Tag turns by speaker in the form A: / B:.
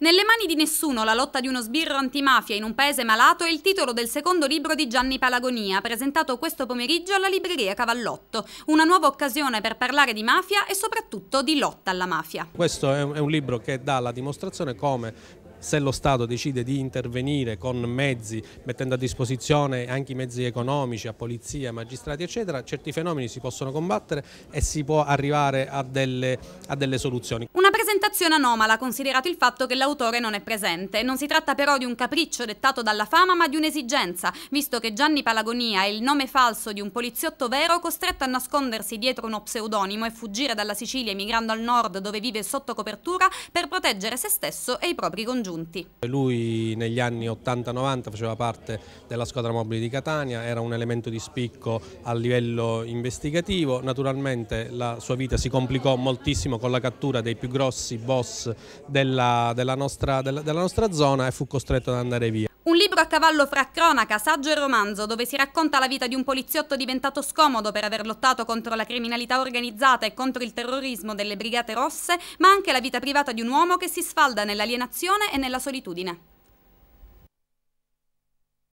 A: Nelle mani di nessuno la lotta di uno sbirro antimafia in un paese malato è il titolo del secondo libro di Gianni Palagonia, presentato questo pomeriggio alla libreria Cavallotto. Una nuova occasione per parlare di mafia e soprattutto di lotta alla mafia.
B: Questo è un libro che dà la dimostrazione come se lo Stato decide di intervenire con mezzi, mettendo a disposizione anche i mezzi economici, a polizia, magistrati eccetera, certi fenomeni si possono combattere e si può arrivare a delle, a delle soluzioni.
A: Una Presentazione anomala, considerato il fatto che l'autore non è presente. Non si tratta però di un capriccio dettato dalla fama, ma di un'esigenza, visto che Gianni Palagonia è il nome falso di un poliziotto vero costretto a nascondersi dietro uno pseudonimo e fuggire dalla Sicilia emigrando al nord dove vive sotto copertura per proteggere se stesso e i propri congiunti.
B: Lui negli anni 80-90 faceva parte della squadra mobile di Catania, era un elemento di spicco a livello investigativo, naturalmente la sua vita si complicò moltissimo con la cattura dei più grossi grossi boss della, della, nostra, della, della nostra zona e fu costretto ad andare via.
A: Un libro a cavallo fra cronaca, saggio e romanzo, dove si racconta la vita di un poliziotto diventato scomodo per aver lottato contro la criminalità organizzata e contro il terrorismo delle Brigate Rosse, ma anche la vita privata di un uomo che si sfalda nell'alienazione e nella solitudine.